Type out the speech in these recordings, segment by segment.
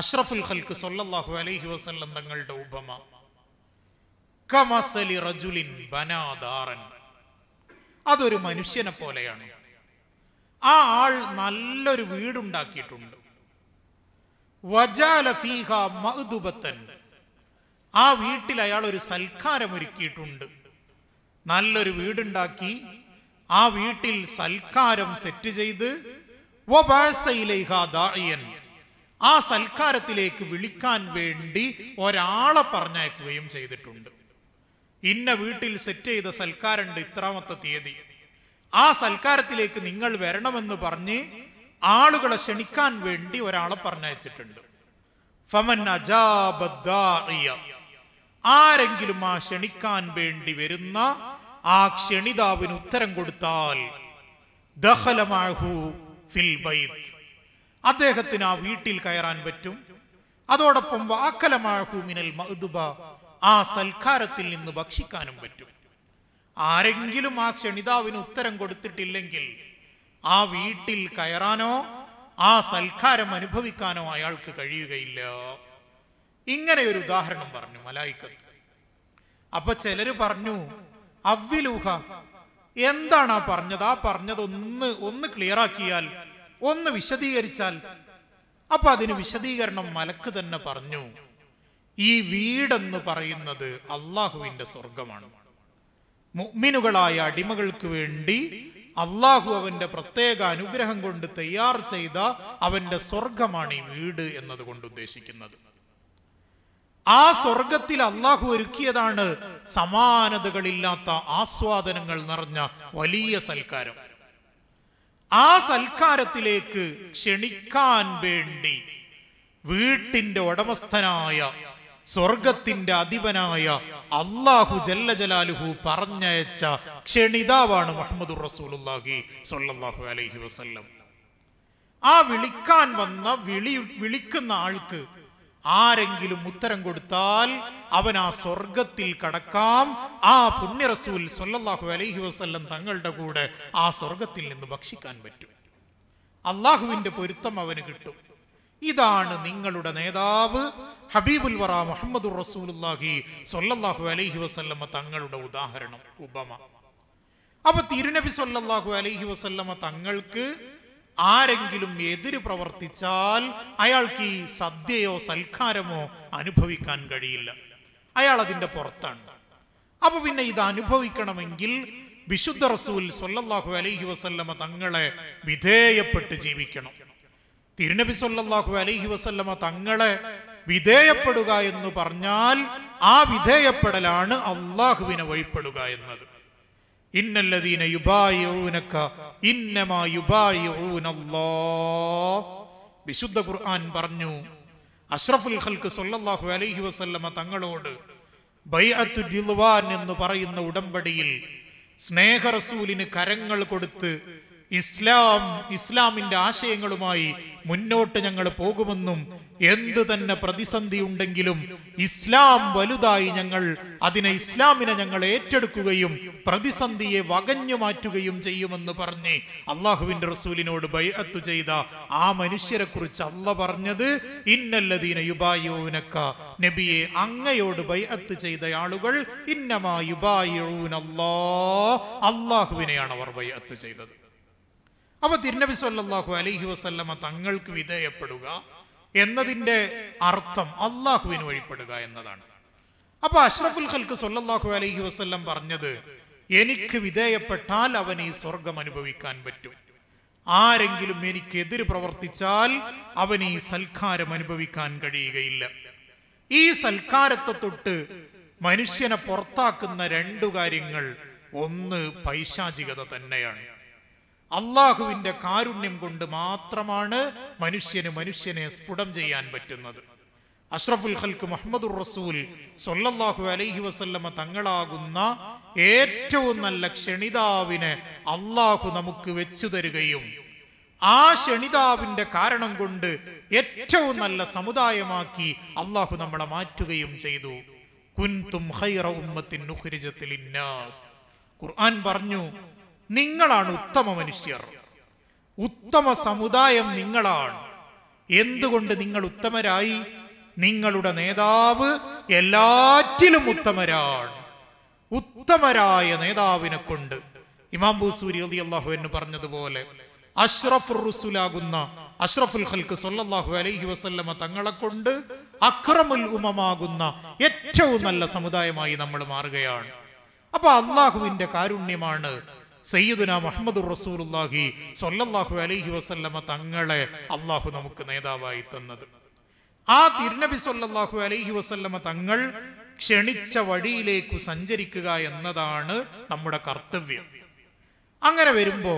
അഷ്റഫുൽ ഖൽക്ക് സൊല്ലാഹു അലൈഹി വസല്ലം തങ്ങളുടെ ഉപമ കമസലി റജുലിൻ ബനാദാറൻ അതൊരു മനുഷ്യനെ പോലെയാണ് ആ ആൾ നല്ലൊരു വീടുണ്ടാക്കിയിട്ടുണ്ട് വജാല ആ വീട്ടിൽ അയാൾ ഒരു സൽക്കാരം ഒരുക്കിയിട്ടുണ്ട് നല്ലൊരു വീടുണ്ടാക്കി ആ വീട്ടിൽ സൽക്കാരം സെറ്റ് ചെയ്ത് ദാഴിയൻ ആ സൽക്കാരത്തിലേക്ക് വിളിക്കാൻ വേണ്ടി ഒരാളെ പറഞ്ഞയക്കുകയും ചെയ്തിട്ടുണ്ട് ഇന്ന വീട്ടിൽ സെറ്റ് ചെയ്ത സൽക്കാരുണ്ട് ഇത്രാമത്തെ തീയതി ആ സൽക്കാരത്തിലേക്ക് നിങ്ങൾ വരണമെന്ന് പറഞ്ഞ് ആളുകളെ ക്ഷണിക്കാൻ വേണ്ടി ഒരാളെ പറഞ്ഞയച്ചിട്ടുണ്ട് ഫമൻ ആരെങ്കിലും ആ ക്ഷണിക്കാൻ വേണ്ടി വരുന്ന ആ ക്ഷണിതാവിന് ഉത്തരം കൊടുത്താൽ ദഹലമാഹു ഫിൽ ബൈത്ത് അദ്ദേഹത്തിന് ആ വീട്ടിൽ കയറാൻ പറ്റും അതോടൊപ്പം വാക്കലമാഹൂമിനൽ മഹുദുബ ആ സൽക്കാരത്തിൽ നിന്ന് ഭക്ഷിക്കാനും പറ്റും ആരെങ്കിലും ആ ക്ഷണിതാവിന് ഉത്തരം കൊടുത്തിട്ടില്ലെങ്കിൽ ആ വീട്ടിൽ കയറാനോ ആ സൽക്കാരം അനുഭവിക്കാനോ അയാൾക്ക് കഴിയുകയില്ല ഇങ്ങനെ ഒരു ഉദാഹരണം പറഞ്ഞു മലായിക്കത്ത് അപ്പൊ ചിലര് പറഞ്ഞു അവ്വിലൂഹ എന്താണ് ആ പറഞ്ഞത് ആ പറഞ്ഞത് ഒന്ന് ഒന്ന് ക്ലിയർ ആക്കിയാൽ ഒന്ന് വിശദീകരിച്ചാൽ അപ്പൊ അതിന് വിശദീകരണം മലക്ക് തന്നെ പറഞ്ഞു ഈ വീടെന്ന് പറയുന്നത് അള്ളാഹുവിന്റെ സ്വർഗമാണ് മുഗ്മിനുകളായ അടിമകൾക്ക് വേണ്ടി അള്ളാഹു അവന്റെ പ്രത്യേക അനുഗ്രഹം കൊണ്ട് തയ്യാർ ചെയ്ത അവന്റെ സ്വർഗമാണ് ഈ വീട് എന്നതുകൊണ്ട് ഉദ്ദേശിക്കുന്നത് ആ സ്വർഗത്തിൽ അള്ളാഹു ഒരുക്കിയതാണ് സമാനതകളില്ലാത്ത ആസ്വാദനങ്ങൾ നിറഞ്ഞ വലിയ സൽക്കാരം ആ സൽക്കാരത്തിലേക്ക് ക്ഷണിക്കാൻ വേണ്ടി വീട്ടിന്റെ ഉടമസ്ഥനായ സ്വർഗത്തിന്റെ അധിപനായ അള്ളാഹു ജല്ല ജലാലുഹു പറഞ്ഞയച്ച ക്ഷണിതാവാണ് മുഹമ്മദ് റസൂലുല്ലാഹി സൊല്ലാഹു അലൈഹി വസ്ല്ലം ആ വിളിക്കാൻ വന്ന വിളി വിളിക്കുന്ന ആൾക്ക് ആരെങ്കിലും ഉത്തരം കൊടുത്താൽ അവൻ ആ സ്വർഗത്തിൽ കടക്കാം ആ പുണ്യറസൂൽ സൊല്ലാഹു അലൈഹി വസ്ല്ലം തങ്ങളുടെ കൂടെ ആ സ്വർഗത്തിൽ നിന്ന് ഭക്ഷിക്കാൻ പറ്റും അള്ളാഹുവിന്റെ പൊരുത്തം അവന് കിട്ടും ഇതാണ് നിങ്ങളുടെ നേതാവ് ഹബീബുൽ വറ മുഹമ്മദ് റസൂലുല്ലാഹി സൊല്ലാഹു അലൈഹി വസല്ലമ്മ തങ്ങളുടെ ഉദാഹരണം ഉപമ അപ്പൊ തിരുനബി സൊല്ലാഹു അലൈഹി വസ്ല്ലമ്മ തങ്ങൾക്ക് ആരെങ്കിലും എതിര് പ്രവർത്തിച്ചാൽ അയാൾക്ക് ഈ സദ്യയോ സൽക്കാരമോ അനുഭവിക്കാൻ കഴിയില്ല അയാൾ അതിൻ്റെ പുറത്താണ് അപ്പൊ പിന്നെ ഇത് അനുഭവിക്കണമെങ്കിൽ വിശുദ്ധ റസൂൽ സൊല്ലാഹു അലൈഹി വസല്ലമ തങ്ങളെ വിധേയപ്പെട്ട് ജീവിക്കണം തിരുനബി സൊല്ലാഹു അലൈഹി വസല്ലമ തങ്ങളെ വിധേയപ്പെടുക എന്ന് പറഞ്ഞാൽ ആ വിധേയപ്പെടലാണ് അള്ളാഹുവിനെ വഴിപ്പെടുക എന്നത് ഇന്നല്ലദീന യുബായിഊനക ഇന്നമാ യുബായിഊനല്ലാഹ് വിശുദ്ധ ഖുർആൻ പറഞ്ഞു അഷ്റഫുൽ ഖൽക്ക് സല്ലല്ലാഹു അലൈഹി വസല്ലമ തങ്ങളോട് ബൈഅത്തു ദിൽവാൻ എന്ന് പറയുന്ന ഉടമ്പടിയിൽ സ്നേഹ റസൂലിന് കരങ്ങൾ കൊടുത്ത് ഇസ്ലാം ഇസ്ലാമിന്റെ ആശയങ്ങളുമായി മുന്നോട്ട് ഞങ്ങൾ പോകുമെന്നും എന്ത് തന്നെ പ്രതിസന്ധി ഉണ്ടെങ്കിലും ഇസ്ലാം വലുതായി ഞങ്ങൾ അതിനെ ഇസ്ലാമിനെ ഞങ്ങൾ ഏറ്റെടുക്കുകയും പ്രതിസന്ധിയെ വകഞ്ഞു മാറ്റുകയും ചെയ്യുമെന്ന് പറഞ്ഞ് അള്ളാഹുവിന്റെ റസൂലിനോട് ബൈഅത്തു ചെയ്ത ആ മനുഷ്യരെ കുറിച്ച് അള്ള പറഞ്ഞത് ഇന്നല്ലതീന യുബായോനക്ക നബിയെ അങ്ങയോട് ബൈഅത്ത് ചെയ്ത ആളുകൾ ഇന്നമാ യുബായോനല്ലാ അള്ളാഹുവിനെയാണ് അവർ ബൈഅത്ത് ചെയ്തത് അപ്പൊ തിരുനബി സല്ലാഹു അലൈഹി വസല്ലമ തങ്ങൾക്ക് വിധേയപ്പെടുക എന്നതിൻ്റെ അർത്ഥം അള്ളാഹുവിന് വഴിപ്പെടുക എന്നതാണ് അപ്പൊ അഷ്റഫുൽ ഖൽക്ക് സൊല്ലാഹു അലൈഹി വസ്ല്ലം പറഞ്ഞത് എനിക്ക് വിധേയപ്പെട്ടാൽ അവൻ ഈ സ്വർഗം അനുഭവിക്കാൻ പറ്റും ആരെങ്കിലും എനിക്ക് എതിര് പ്രവർത്തിച്ചാൽ അവൻ ഈ സൽക്കാരം അനുഭവിക്കാൻ കഴിയുകയില്ല ഈ സൽക്കാരത്തെ തൊട്ട് മനുഷ്യനെ പുറത്താക്കുന്ന രണ്ടു കാര്യങ്ങൾ ഒന്ന് പൈശാചികത തന്നെയാണ് അള്ളാഹുവിന്റെ കാരുണ്യം കൊണ്ട് മാത്രമാണ് മനുഷ്യന് മനുഷ്യനെ സ്ഫുടം ചെയ്യാൻ പറ്റുന്നത് അഷ്റഫുൽ ഹൽക്ക് മുഹമ്മദുർ റസൂൽ സൊല്ലാഹു അലൈഹി വസല്ലമ തങ്ങളാകുന്ന ഏറ്റവും നല്ല ക്ഷണിതാവിനെ അള്ളാഹു നമുക്ക് വെച്ചു തരുകയും ആ ക്ഷണിതാവിന്റെ കാരണം കൊണ്ട് ഏറ്റവും നല്ല സമുദായമാക്കി അള്ളാഹു നമ്മളെ മാറ്റുകയും ചെയ്തു കുൻതും ഖൈറ ഉമ്മത്തിൻ ഖുർആൻ പറഞ്ഞു നിങ്ങളാണ് ഉത്തമ മനുഷ്യർ ഉത്തമ സമുദായം നിങ്ങളാണ് എന്തുകൊണ്ട് നിങ്ങൾ ഉത്തമരായി നിങ്ങളുടെ നേതാവ് എല്ലാറ്റിലും ഉത്തമരാണ് ഉത്തമരായ നേതാവിനെ കൊണ്ട് ഇമാം ബൂസൂരി അലി അള്ളാഹു എന്ന് പറഞ്ഞതുപോലെ അഷ്റഫുർ റുസുലാകുന്ന അഷ്റഫുൽ ഖൽക്ക് സൊല്ലാഹു അലൈഹി വസല്ലമ തങ്ങളെ കൊണ്ട് അക്രമുൽ ഉമമാകുന്ന ഏറ്റവും നല്ല സമുദായമായി നമ്മൾ മാറുകയാണ് അപ്പൊ അള്ളാഹുവിന്റെ കാരുണ്യമാണ് സയ്യിദുന മുഹമ്മദ് റസൂലുല്ലാഹി സ്വല്ലല്ലാഹു അലൈഹി വസല്ലമ തങ്ങളെ അള്ളാഹു നമുക്ക് നേതാവായി തന്നത് ആ തിരുനബി സ്വല്ലല്ലാഹു അലൈഹി വസല്ലമ തങ്ങൾ ക്ഷണിച്ച വഴിയിലേക്ക് സഞ്ചരിക്കുക എന്നതാണ് നമ്മുടെ കർത്തവ്യം അങ്ങനെ വരുമ്പോ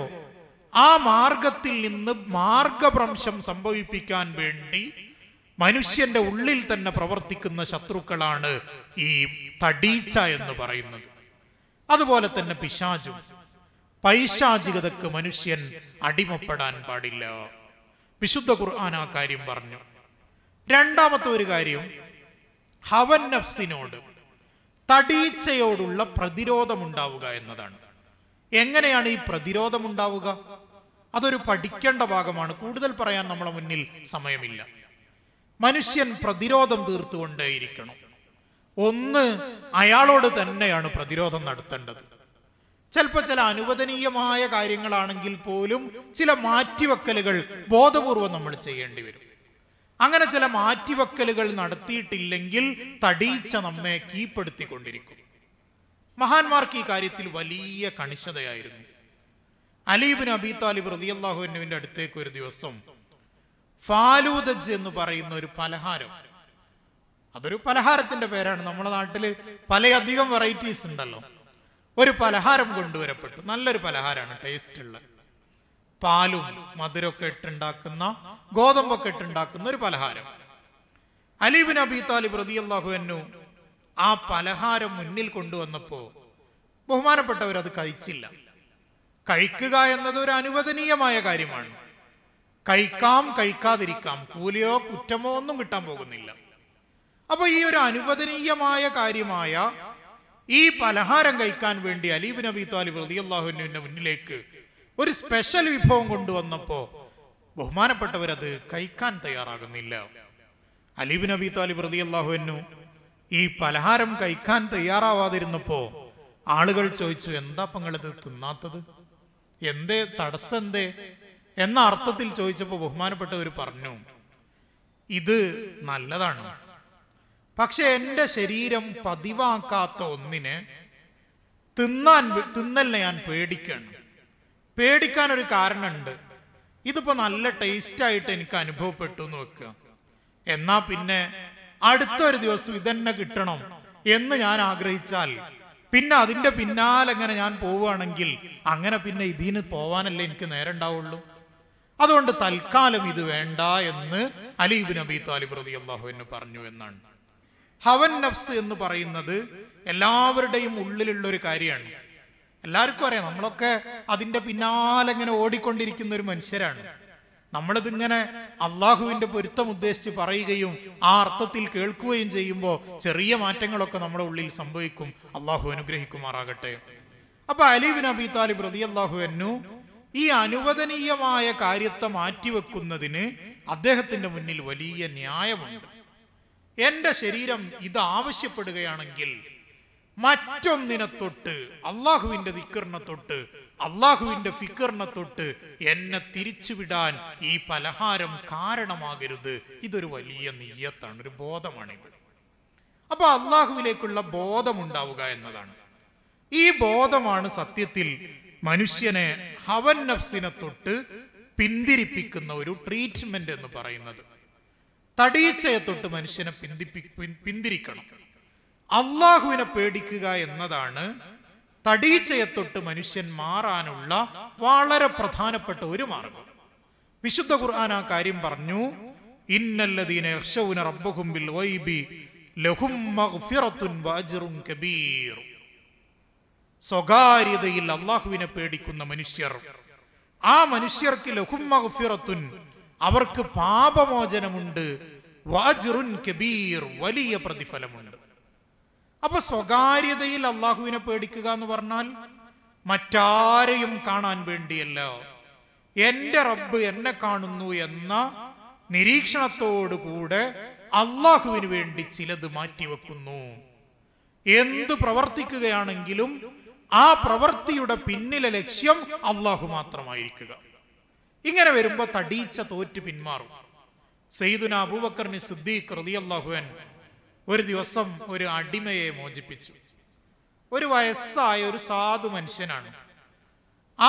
ആ മാർഗത്തിൽ നിന്ന് മാർഗഭ്രംശം സംഭവിപ്പിക്കാൻ വേണ്ടി മനുഷ്യന്റെ ഉള്ളിൽ തന്നെ പ്രവർത്തിക്കുന്ന ശത്രുക്കളാണ് ഈ തടീച്ച എന്ന് പറയുന്നത് അതുപോലെ തന്നെ പിശാചും പൈശാചികതക്ക് മനുഷ്യൻ അടിമപ്പെടാൻ പാടില്ല വിശുദ്ധ ഖുർആൻ ആ കാര്യം പറഞ്ഞു രണ്ടാമത്തെ ഒരു കാര്യം ഹവൻ നഫ്സിനോട് തടീച്ചയോടുള്ള പ്രതിരോധമുണ്ടാവുക എന്നതാണ് എങ്ങനെയാണ് ഈ പ്രതിരോധമുണ്ടാവുക അതൊരു പഠിക്കേണ്ട ഭാഗമാണ് കൂടുതൽ പറയാൻ നമ്മുടെ മുന്നിൽ സമയമില്ല മനുഷ്യൻ പ്രതിരോധം തീർത്തുകൊണ്ടേയിരിക്കണം ഒന്ന് അയാളോട് തന്നെയാണ് പ്രതിരോധം നടത്തേണ്ടത് ചിലപ്പോൾ ചില അനുവദനീയമായ കാര്യങ്ങളാണെങ്കിൽ പോലും ചില മാറ്റിവെക്കലുകൾ ബോധപൂർവം നമ്മൾ ചെയ്യേണ്ടി വരും അങ്ങനെ ചില മാറ്റിവെക്കലുകൾ നടത്തിയിട്ടില്ലെങ്കിൽ തടീച്ച നമ്മെ കീപ്പെടുത്തിക്കൊണ്ടിരിക്കും മഹാന്മാർക്ക് ഈ കാര്യത്തിൽ വലിയ കണിശതയായിരുന്നു അലീബിൻ അബി താലിബ് റതിയല്ലാഹുവിൻ്റെ അടുത്തേക്ക് ഒരു ദിവസം ഫാലൂദജ് എന്ന് പറയുന്ന ഒരു പലഹാരം അതൊരു പലഹാരത്തിന്റെ പേരാണ് നമ്മുടെ നാട്ടിൽ പലയധികം വെറൈറ്റീസ് ഉണ്ടല്ലോ ഒരു പലഹാരം കൊണ്ടുവരപ്പെട്ടു നല്ലൊരു പലഹാരമാണ് ടേസ്റ്റ് ഉള്ള പാലും മധുരമൊക്കെ ഇട്ടുണ്ടാക്കുന്ന ഗോതമ്പൊക്കെ ഇട്ടുണ്ടാക്കുന്ന ഒരു പലഹാരം അലിബിൻ അബി താലിബ് റതി അള്ളാഹുവിനു ആ പലഹാരം മുന്നിൽ കൊണ്ടുവന്നപ്പോ ബഹുമാനപ്പെട്ടവർ അത് കഴിച്ചില്ല കഴിക്കുക എന്നത് ഒരു അനുവദനീയമായ കാര്യമാണ് കഴിക്കാം കഴിക്കാതിരിക്കാം കൂലിയോ കുറ്റമോ ഒന്നും കിട്ടാൻ പോകുന്നില്ല അപ്പൊ ഈ ഒരു അനുവദനീയമായ കാര്യമായ ഈ പലഹാരം കഴിക്കാൻ വേണ്ടി അലീബ് നബി താലിബ് റതിയല്ലാഹുവിന്റെ മുന്നിലേക്ക് ഒരു സ്പെഷ്യൽ വിഭവം കൊണ്ടുവന്നപ്പോ ബഹുമാനപ്പെട്ടവരത് കഴിക്കാൻ തയ്യാറാകുന്നില്ല അലീബ് നബി താലിബ് റതിയല്ലാഹുവിനു ഈ പലഹാരം കഴിക്കാൻ തയ്യാറാവാതിരുന്നപ്പോ ആളുകൾ ചോദിച്ചു എന്താ പങ്ങളിത് തിന്നാത്തത് എന്തേ തടസ്സം എന്തേ എന്ന അർത്ഥത്തിൽ ചോദിച്ചപ്പോൾ ബഹുമാനപ്പെട്ടവർ പറഞ്ഞു ഇത് നല്ലതാണ് പക്ഷെ എൻ്റെ ശരീരം പതിവാക്കാത്ത ഒന്നിന് തിന്നാൻ തിന്നലിനെ ഞാൻ പേടിക്കണം പേടിക്കാൻ ഒരു കാരണമുണ്ട് ഇതിപ്പോ നല്ല ടേസ്റ്റ് ആയിട്ട് എനിക്ക് അനുഭവപ്പെട്ടു എന്ന് വെക്കുക എന്നാ പിന്നെ അടുത്തൊരു ദിവസം ഇതന്നെ കിട്ടണം എന്ന് ഞാൻ ആഗ്രഹിച്ചാൽ പിന്നെ അതിന്റെ പിന്നാലെ അങ്ങനെ ഞാൻ പോവുകയാണെങ്കിൽ അങ്ങനെ പിന്നെ ഇതിന് പോവാനല്ലേ എനിക്ക് നേരം ഉണ്ടാവുള്ളൂ അതുകൊണ്ട് തൽക്കാലം ഇത് വേണ്ട എന്ന് അലീബ് നബി താലിബ് റതി അള്ളാഹു പറഞ്ഞു എന്നാണ് ഹവൻ നഫ്സ് എന്ന് പറയുന്നത് എല്ലാവരുടെയും ഉള്ളിലുള്ള ഒരു കാര്യമാണ് എല്ലാവർക്കും അറിയാം നമ്മളൊക്കെ അതിന്റെ പിന്നാലെ ഇങ്ങനെ ഓടിക്കൊണ്ടിരിക്കുന്ന ഒരു മനുഷ്യരാണ് നമ്മളിതിങ്ങനെ അള്ളാഹുവിന്റെ പൊരുത്തം ഉദ്ദേശിച്ച് പറയുകയും ആ അർത്ഥത്തിൽ കേൾക്കുകയും ചെയ്യുമ്പോൾ ചെറിയ മാറ്റങ്ങളൊക്കെ നമ്മുടെ ഉള്ളിൽ സംഭവിക്കും അള്ളാഹു അനുഗ്രഹിക്കുമാറാകട്ടെ അപ്പൊ അലീബിൻ അബി താലിബ് റതി അള്ളാഹു എന്നു ഈ അനുവദനീയമായ കാര്യത്തെ മാറ്റിവെക്കുന്നതിന് അദ്ദേഹത്തിന്റെ മുന്നിൽ വലിയ ന്യായമുണ്ട് എന്റെ ശരീരം ഇത് ആവശ്യപ്പെടുകയാണെങ്കിൽ മറ്റൊന്നിനെ തൊട്ട് അള്ളാഹുവിന്റെ ദിക്കറിനെ തൊട്ട് അള്ളാഹുവിന്റെ ഫിക്കറിനെ തൊട്ട് എന്നെ തിരിച്ചുവിടാൻ ഈ പലഹാരം കാരണമാകരുത് ഇതൊരു വലിയ നീയത്താണ് ഒരു ബോധമാണിത് അപ്പൊ അള്ളാഹുവിലേക്കുള്ള ബോധമുണ്ടാവുക എന്നതാണ് ഈ ബോധമാണ് സത്യത്തിൽ മനുഷ്യനെ ഹവൻ നഫ്സിനെ തൊട്ട് പിന്തിരിപ്പിക്കുന്ന ഒരു ട്രീറ്റ്മെന്റ് എന്ന് പറയുന്നത് തടീച്ചയെ തൊട്ട് മനുഷ്യനെ പിന്തിപ്പി പിന്തിരിക്കണം അള്ളാഹുവിനെ പേടിക്കുക എന്നതാണ് തടീച്ചയെ തൊട്ട് മനുഷ്യൻ മാറാനുള്ള വളരെ പ്രധാനപ്പെട്ട ഒരു മാർഗം വിശുദ്ധ ഖുർആൻ ആ കാര്യം പറഞ്ഞു ഇന്നല്ലദീന റബ്ബഹും ബിൽ ലഹും കബീർ സ്വകാര്യതയിൽ അള്ളാഹുവിനെ പേടിക്കുന്ന മനുഷ്യർ ആ മനുഷ്യർക്ക് ലഹും അവർക്ക് പാപമോചനമുണ്ട് വാജുറുൻ കബീർ വലിയ പ്രതിഫലമുണ്ട് അപ്പൊ സ്വകാര്യതയിൽ അള്ളാഹുവിനെ പേടിക്കുക എന്ന് പറഞ്ഞാൽ മറ്റാരെയും കാണാൻ വേണ്ടിയല്ല എന്റെ റബ്ബ് എന്നെ കാണുന്നു എന്ന നിരീക്ഷണത്തോടുകൂടെ അള്ളാഹുവിന് വേണ്ടി ചിലത് മാറ്റിവെക്കുന്നു എന്ത് പ്രവർത്തിക്കുകയാണെങ്കിലും ആ പ്രവൃത്തിയുടെ പിന്നിലെ ലക്ഷ്യം അള്ളാഹു മാത്രമായിരിക്കുക ഇങ്ങനെ വരുമ്പോൾ തടീച്ച തോറ്റ് പിന്മാറും സെയ്ദുന അബൂബക്കറിന് സിദ്ദീഖ് റതിയല്ലാഹുവൻ ഒരു ദിവസം ഒരു അടിമയെ മോചിപ്പിച്ചു ഒരു വയസ്സായ ഒരു സാധു മനുഷ്യനാണ്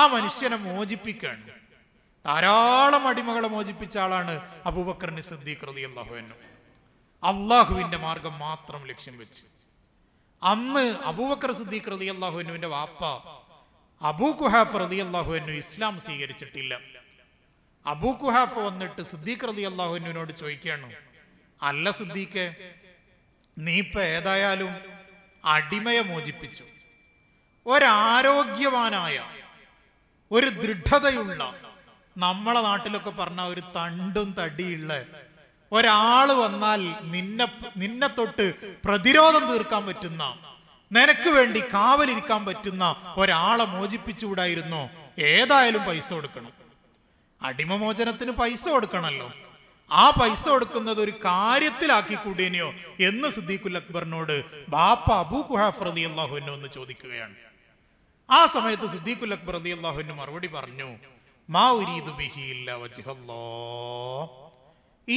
ആ മനുഷ്യനെ മോചിപ്പിക്കാണ് ധാരാളം അടിമകളെ മോചിപ്പിച്ച ആളാണ് അബൂബക്കറിന് സിദ്ദീഖ് റതിയല്ലാഹുവനും അള്ളാഹുവിന്റെ മാർഗം മാത്രം ലക്ഷ്യം വെച്ച് അന്ന് അബൂബക്കർ സിദ്ദീഖ് റതിയല്ലാഹുവിനുവിന്റെ വാപ്പ അബൂ കുഹാഫ് റതിയല്ലാഹുവിനു ഇസ്ലാം സ്വീകരിച്ചിട്ടില്ല അബൂ വന്നിട്ട് സിദ്ദീഖ് റതി അള്ളാഹുവിനോട് ചോദിക്കുകയാണ് അല്ല സിദ്ദീഖ് നീ ഇപ്പം ഏതായാലും അടിമയെ മോചിപ്പിച്ചു ഒരാരോഗ്യവാനായ ഒരു ദൃഢതയുള്ള നമ്മളെ നാട്ടിലൊക്കെ പറഞ്ഞ ഒരു തണ്ടും തടിയുള്ള ഒരാൾ വന്നാൽ നിന്നെ നിന്നെ തൊട്ട് പ്രതിരോധം തീർക്കാൻ പറ്റുന്ന നിനക്ക് വേണ്ടി കാവലിരിക്കാൻ പറ്റുന്ന ഒരാളെ മോചിപ്പിച്ചുകൂടായിരുന്നോ ഏതായാലും പൈസ കൊടുക്കണം അടിമമോചനത്തിന് പൈസ കൊടുക്കണല്ലോ ആ പൈസ കൊടുക്കുന്നത് ഒരു കാര്യത്തിലാക്കി കൂടിയോ എന്ന് സിദ്ദീഖുൽ അക്ബറിനോട് ബാപ്പ അബൂ കുഹാഫ് റതി അള്ളാഹുവിനോ എന്ന് ചോദിക്കുകയാണ് ആ സമയത്ത് സിദ്ദീഖുൽ അക്ബർ റതി അള്ളാഹുവിന് മറുപടി പറഞ്ഞു മാ ഉരീദ്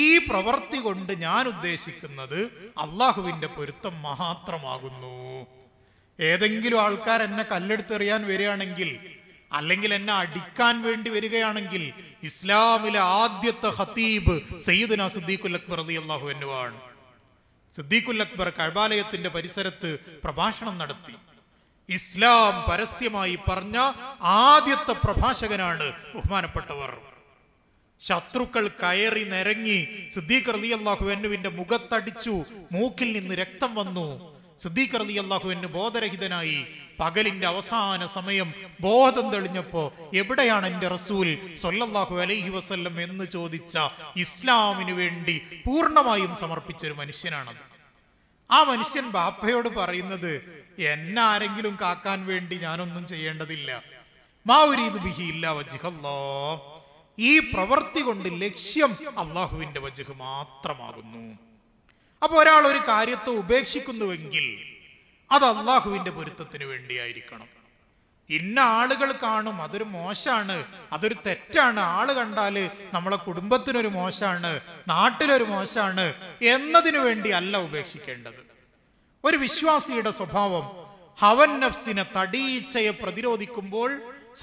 ഈ പ്രവൃത്തി കൊണ്ട് ഞാൻ ഉദ്ദേശിക്കുന്നത് അള്ളാഹുവിന്റെ പൊരുത്തം മാത്രമാകുന്നു ഏതെങ്കിലും ആൾക്കാർ എന്നെ കല്ലെടുത്തെറിയാൻ വരികയാണെങ്കിൽ അല്ലെങ്കിൽ എന്നെ അടിക്കാൻ വേണ്ടി വരികയാണെങ്കിൽ ഇസ്ലാമിലെ ആദ്യത്തെ ഹത്തീബ് സയ്യിദുന സിദ്ദീഖുൽ അക്ബർ അലി അള്ളാഹു എന്നുവാണ് സിദ്ദീഖുൽ അക്ബർ കഴബാലയത്തിന്റെ പരിസരത്ത് പ്രഭാഷണം നടത്തി ഇസ്ലാം പരസ്യമായി പറഞ്ഞ ആദ്യത്തെ പ്രഭാഷകനാണ് ബഹുമാനപ്പെട്ടവർ ശത്രുക്കൾ കയറി നിരങ്ങി സിദ്ദീഖ് അലി അള്ളാഹു എന്നുവിന്റെ മുഖത്തടിച്ചു മൂക്കിൽ നിന്ന് രക്തം വന്നു സിദ്ദീഖ് അലി അള്ളാഹു എന്നു ബോധരഹിതനായി പകലിന്റെ അവസാന സമയം ബോധം തെളിഞ്ഞപ്പോ എവിടെയാണ് എൻ്റെ റസൂൽ സൊല്ലാഹു അലൈഹി വസ്ല്ലം എന്ന് ചോദിച്ച ഇസ്ലാമിന് വേണ്ടി പൂർണ്ണമായും ഒരു മനുഷ്യനാണത് ആ മനുഷ്യൻ ബാപ്പയോട് പറയുന്നത് എന്നെ ആരെങ്കിലും കാക്കാൻ വേണ്ടി ഞാനൊന്നും ചെയ്യേണ്ടതില്ല മാവുരീത് ബിഹിയില്ല വജിഹല്ലോ ഈ പ്രവൃത്തി കൊണ്ട് ലക്ഷ്യം അള്ളാഹുവിന്റെ വജുഹ് മാത്രമാകുന്നു അപ്പോൾ ഒരാൾ ഒരു കാര്യത്തെ ഉപേക്ഷിക്കുന്നുവെങ്കിൽ അത് അള്ളാഹുവിന്റെ പൊരുത്തത്തിന് വേണ്ടിയായിരിക്കണം ഇന്ന ആളുകൾ കാണും അതൊരു മോശമാണ് അതൊരു തെറ്റാണ് ആള് കണ്ടാല് നമ്മളെ കുടുംബത്തിനൊരു മോശമാണ് നാട്ടിലൊരു മോശമാണ് എന്നതിനു വേണ്ടി അല്ല ഉപേക്ഷിക്കേണ്ടത് ഒരു വിശ്വാസിയുടെ സ്വഭാവം ഹവൻ നഫ്സിനെ തടീച്ചയെ പ്രതിരോധിക്കുമ്പോൾ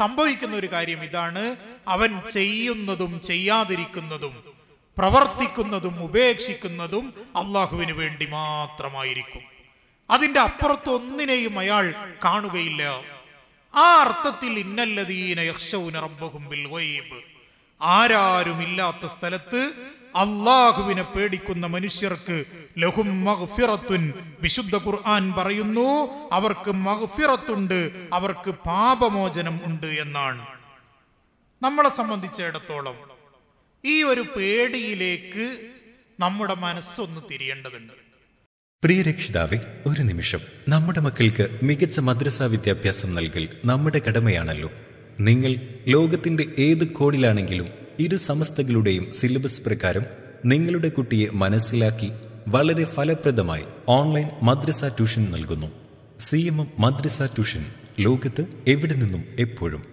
സംഭവിക്കുന്ന ഒരു കാര്യം ഇതാണ് അവൻ ചെയ്യുന്നതും ചെയ്യാതിരിക്കുന്നതും പ്രവർത്തിക്കുന്നതും ഉപേക്ഷിക്കുന്നതും അള്ളാഹുവിന് വേണ്ടി മാത്രമായിരിക്കും അതിന്റെ അപ്പുറത്ത് ഒന്നിനെയും അയാൾ കാണുകയില്ല ആ അർത്ഥത്തിൽ ഇന്നല്ലതീന റബ്ബഹും ബിൽ ഗൈബ് ആരാരുമില്ലാത്ത സ്ഥലത്ത് അള്ളാഹുവിനെ പേടിക്കുന്ന മനുഷ്യർക്ക് ലഹും മഹ്ഫിറത്തുൻ വിശുദ്ധ ഖുർആൻ പറയുന്നു അവർക്ക് മഹ്ഫിറത്തുണ്ട് അവർക്ക് പാപമോചനം ഉണ്ട് എന്നാണ് നമ്മളെ സംബന്ധിച്ചിടത്തോളം ഈ ഒരു പേടിയിലേക്ക് നമ്മുടെ മനസ്സൊന്ന് തിരിയേണ്ടതുണ്ട് പ്രിയ രക്ഷിതാവെ ഒരു നിമിഷം നമ്മുടെ മക്കൾക്ക് മികച്ച മദ്രസ വിദ്യാഭ്യാസം നൽകൽ നമ്മുടെ കടമയാണല്ലോ നിങ്ങൾ ലോകത്തിന്റെ ഏത് കോണിലാണെങ്കിലും ഇരു സമസ്തകളുടെയും സിലബസ് പ്രകാരം നിങ്ങളുടെ കുട്ടിയെ മനസ്സിലാക്കി വളരെ ഫലപ്രദമായി ഓൺലൈൻ മദ്രസ ട്യൂഷൻ നൽകുന്നു സി എം എം മദ്രസ ട്യൂഷൻ ലോകത്ത് എവിടെ നിന്നും എപ്പോഴും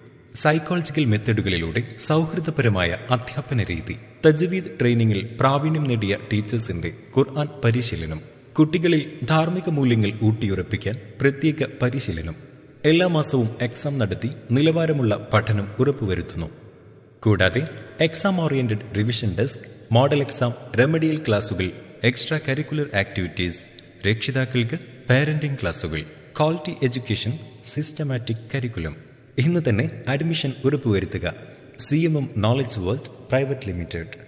സൈക്കോളജിക്കൽ മെത്തഡുകളിലൂടെ സൗഹൃദപരമായ അധ്യാപന രീതി തജ്വീദ് ട്രെയിനിങ്ങിൽ പ്രാവീണ്യം നേടിയ ടീച്ചേഴ്സിന്റെ ഖുർആൻ പരിശീലനം കുട്ടികളിൽ ധാർമ്മിക മൂല്യങ്ങൾ ഊട്ടിയുറപ്പിക്കാൻ പ്രത്യേക പരിശീലനം എല്ലാ മാസവും എക്സാം നടത്തി നിലവാരമുള്ള പഠനം ഉറപ്പുവരുത്തുന്നു കൂടാതെ exam oriented revision test model exam remedial ക്ലാസുകൾ എക്സ്ട്രാ കരിക്കുലർ ആക്ടിവിറ്റീസ് രക്ഷിതാക്കൾക്ക് പാരന്റിംഗ് ക്ലാസുകൾ ക്വാളിറ്റി എഡ്യൂക്കേഷൻ സിസ്റ്റമാറ്റിക് കരിക്കുലം ഇന്ന് തന്നെ അഡ്മിഷൻ ഉറപ്പുവരുത്തുക C M M knowledge world private limited